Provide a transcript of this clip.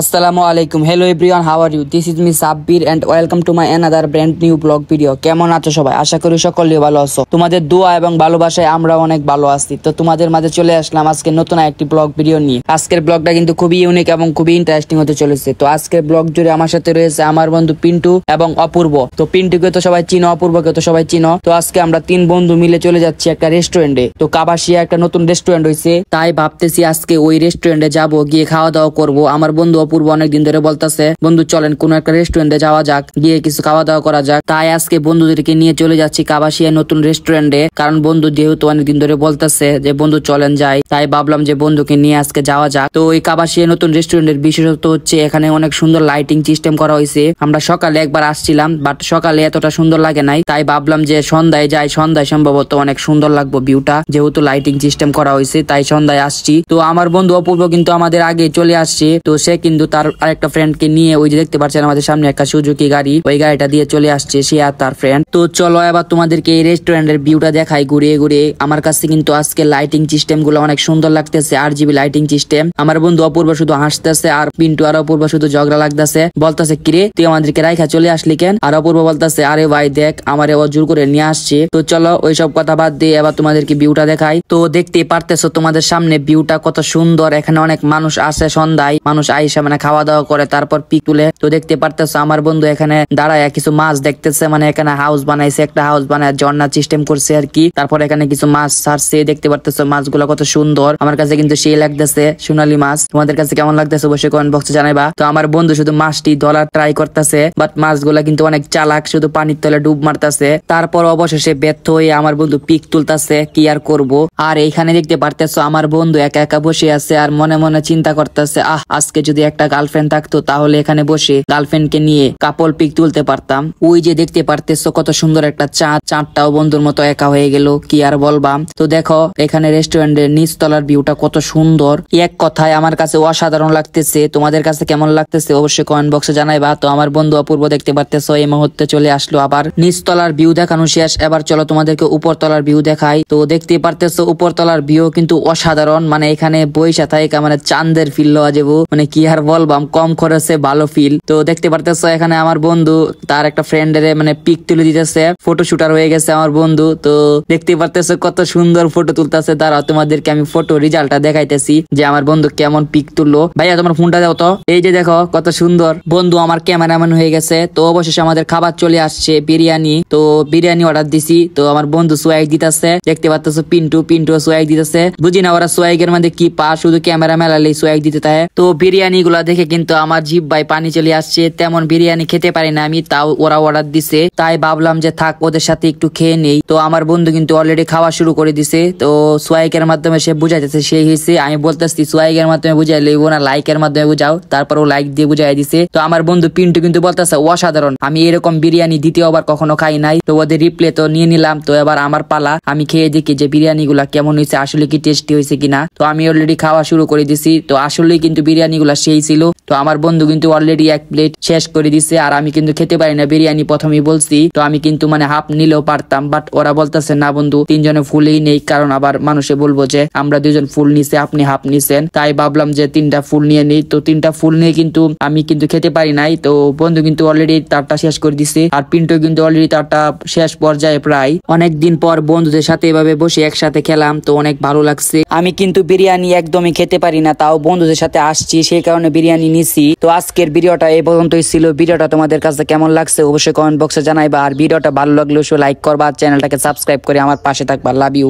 আসসালামু আলাইকুম hello everyone how are you this is me Sabbir and welcome to my another brand new vlog video কেমন আছো সবাই আশা করি সকলে ভালো আছো তোমাদের দোয়া এবং ভালোবাসায় আমরা অনেক ভালো আছি তো তোমাদের মাঝে চলে আসলাম আজকে নতুন একটি ব্লগ ভিডিও নিয়ে আজকের ব্লগটা কিন্তু খুবই ইউনিক এবং খুবই ইন্টারেস্টিং হতে চলেছে তো আজকের ব্লগ জুড়ে আমার সাথে রয়েছে আমার বন্ধু পিন্টু এবং অপূর্ব তো পিন্টুকে তো সবাই চিনো অপূর্বকে তো সবাই চিনো তো আজকে আমরা তিন বন্ধু মিলে চলে যাচ্ছি একটা রেস্টুরেন্টে তো কাবাসিয়া একটা নতুন রেস্টুরেন্ট হয়েছে তাই ভাবতেছি আজকে ওই রেস্টুরেন্টে যাব গিয়ে খাওয়া দাওয়া করবো আমার বন্ধু অপূর্ব অনেকদিন ধরে বলতেছে বন্ধু চলেন কোনো একটা রেস্টুরেন্টে যাওয়া যাক গিয়ে কিছু খাওয়া দাওয়া করা যাক তাই আজকে বন্ধুদেরকে নিয়ে চলে যাচ্ছি কাবাসিয়া নতুন রেস্টুরেন্টে কারণ বন্ধু যেহেতু অনেকদিন ধরে বলতেছে যে বন্ধু চলেন যাই তাই ভাবলাম যে বন্ধুকে নিয়ে আজকে যাওয়া যাক তো এই কাবাসিয়া নতুন রেস্টুরেন্টের বিশেষত্ব হচ্ছে এখানে অনেক সুন্দর লাইটিং সিস্টেম করা হয়েছে আমরা সকালে একবার আসছিলাম বাট সকালে এতটা সুন্দর লাগে নাই তাই ভাবলাম যে সন্ধ্যায় যাই সন্ধ্যায় সম্ভবত অনেক সুন্দর লাগবো ভিউটা যেহেতু লাইটিং সিস্টেম করা হয়েছে তাই সন্ধ্যায় আসছি তো আমার বন্ধু অপূর্ব কিন্তু আমাদের আগে চলে আসছে তো সে কিন্তু কিন্তু তার আরেকটা ফ্রেন্ডকে নিয়ে ওই যে দেখতে পাচ্ছেন আমাদের সামনে একটা সুজুকি গাড়ি ওই গাড়িটা দিয়ে চলে আসছে সে আর তার ফ্রেন্ড তো চলো এবার তোমাদেরকে এই রেস্টুরেন্টের ভিউটা দেখাই ঘুরিয়ে ঘুরিয়ে আমার কাছে কিন্তু আজকে লাইটিং সিস্টেম গুলো অনেক সুন্দর লাগতেছে আর জিবি লাইটিং সিস্টেম আমার বন্ধু অপূর্ব শুধু হাসতেছে আর পিন্টু আর অপূর্ব শুধু ঝগড়া লাগতেছে বলতেছে কিরে তুই আমাদেরকে রাইখা চলে আসলি কেন আর অপূর্ব বলতেছে আরে ভাই দেখ আমারে ও জোর করে নিয়ে আসছে তো চলো ওইসব কথা বাদ দিয়ে এবার তোমাদেরকে ভিউটা দেখাই তো দেখতে পারতেছো তোমাদের সামনে ভিউটা কত সুন্দর এখানে অনেক মানুষ আসে সন্ধ্যায় মানুষ আইসা মানে খাওয়া দাওয়া করে তারপর পিক তুলে তো দেখতে পারতেছো আমার বন্ধু এখানে দাঁড়ায় কিছু মাছ দেখতেছে মানে এখানে হাউস বানাইছে একটা হাউস বানায় ঝর্ণার সিস্টেম করছে আর কি তারপর এখানে কিছু মাছ ছাড়ছে দেখতে পারতেছো মাছগুলো কত সুন্দর আমার কাছে কিন্তু সেই লাগতেছে সোনালী মাছ তোমাদের কাছে কেমন লাগতেছে অবশ্যই কমেন্ট বক্সে জানাইবা তো আমার বন্ধু শুধু মাছটি ধরার ট্রাই করতেছে বাট গুলা কিন্তু অনেক চালাক শুধু পানির তলে ডুব মারতেছে তারপর অবশেষে ব্যর্থ হয়ে আমার বন্ধু পিক তুলতেছে কি আর করব আর এইখানে দেখতে পারতেছো আমার বন্ধু একা একা বসে আছে আর মনে মনে চিন্তা করতেছে আহ আজকে যদি একটা গার্লফ্রেন্ড থাকতো তাহলে এখানে বসে গার্লফ্রেন্ডকে নিয়ে কাপল পিক তুলতে পারতাম ওই যে দেখতে পারতেছো কত সুন্দর একটা চাঁদ চাঁদটাও বন্ধুর মতো একা হয়ে গেল কি আর বলবাম তো দেখো এখানে রেস্টুরেন্টের নিচতলার ভিউটা কত সুন্দর এক কথায় আমার কাছে অসাধারণ লাগতেছে তোমাদের কাছে কেমন লাগতেছে অবশ্যই কমেন্ট বক্সে জানাইবা তো আমার বন্ধু অপূর্ব দেখতে পারতেছো এই মুহূর্তে চলে আসলো আবার নিচতলার ভিউ দেখানো শেষ এবার চলো তোমাদেরকে উপরতলার ভিউ দেখাই তো দেখতে পারতেছো উপরতলার ভিউ কিন্তু অসাধারণ মানে এখানে বৈশা থাকে মানে চান্দের ফিল্লো আজেবু মানে কি আর ভল বলবাম কম খরচে ভালো ফিল তো দেখতে পারতেছো এখানে আমার বন্ধু তার একটা ফ্রেন্ডের মানে পিক তুলে দিতেছে ফটো শুটার হয়ে গেছে আমার বন্ধু তো দেখতে পারতেছো কত সুন্দর ফটো তুলতেছে তারা তোমাদেরকে আমি ফটো রেজাল্টটা দেখাইতেছি যে আমার বন্ধু কেমন পিক তুললো ভাইয়া তোমার ফোনটা দাও তো এই যে দেখো কত সুন্দর বন্ধু আমার ক্যামেরাম্যান হয়ে গেছে তো অবশেষে আমাদের খাবার চলে আসছে বিরিয়ানি তো বিরিয়ানি অর্ডার দিছি তো আমার বন্ধু সোয়াইক দিতেছে দেখতে পারতেছো পিন্টু পিন্টু সোয়াইক দিতেছে বুঝি না ওরা সোয়াইকের মধ্যে কি পা শুধু ক্যামেরা মেলালে সোয়াইক দিতে তো বিরিয়ানি প্লেটগুলা দেখে কিন্তু আমার জিভ ভাই পানি চলে আসছে তেমন বিরিয়ানি খেতে পারি না আমি তাও ওরা অর্ডার দিছে তাই ভাবলাম যে থাক ওদের সাথে একটু খেয়ে নেই তো আমার বন্ধু কিন্তু অলরেডি খাওয়া শুরু করে দিছে তো সোয়াইকের মাধ্যমে সে বুঝাইতেছে সেই হয়েছে আমি বলতেছি সোয়াইকের মাধ্যমে বুঝাই লইব না লাইকের মাধ্যমে বুঝাও তারপর ও লাইক দিয়ে বুঝাই দিছে তো আমার বন্ধু পিন্টু কিন্তু বলতেছে অসাধারণ আমি এরকম বিরিয়ানি দ্বিতীয়বার কখনো খাই নাই তো ওদের রিপ্লে তো নিয়ে নিলাম তো এবার আমার পালা আমি খেয়ে দেখি যে বিরিয়ানি গুলা কেমন হয়েছে আসলে কি টেস্টি হয়েছে কিনা তো আমি অলরেডি খাওয়া শুরু করে দিছি তো আসলেই কিন্তু বিরিয়ানি গুলা সেই ছিল তো আমার বন্ধু কিন্তু অলরেডি এক প্লেট শেষ করে দিছে আর আমি কিন্তু খেতে পারি না বিরিয়ানি প্রথমেই বলছি তো আমি কিন্তু মানে হাফ নিলেও পারতাম বাট ওরা বলতেছে না বন্ধু তিনজনে ফুলই নেই কারণ আবার মানুষে বলবো যে আমরা দুজন ফুল নিছে আপনি হাফ নিছেন তাই ভাবলাম যে তিনটা ফুল নিয়ে নিই তো তিনটা ফুল নিয়ে কিন্তু আমি কিন্তু খেতে পারি নাই তো বন্ধু কিন্তু অলরেডি তারটা শেষ করে দিছে আর পিন্টো কিন্তু অলরেডি তারটা শেষ পর্যায়ে প্রায় অনেক দিন পর বন্ধুদের সাথে এভাবে বসে একসাথে খেলাম তো অনেক ভালো লাগছে আমি কিন্তু বিরিয়ানি একদমই খেতে পারি না তাও বন্ধুদের সাথে আসছি সেই কারণে কারণে বিরিয়ানি নিছি তো আজকের ভিডিওটা এই পর্যন্তই ছিল ভিডিওটা তোমাদের কাছে কেমন লাগছে অবশ্যই কমেন্ট বক্সে জানাইবা আর ভিডিওটা ভালো লাগলে অবশ্যই লাইক করবা চ্যানেলটাকে সাবস্ক্রাইব করে আমার পাশে থাকবা লাভ ইউ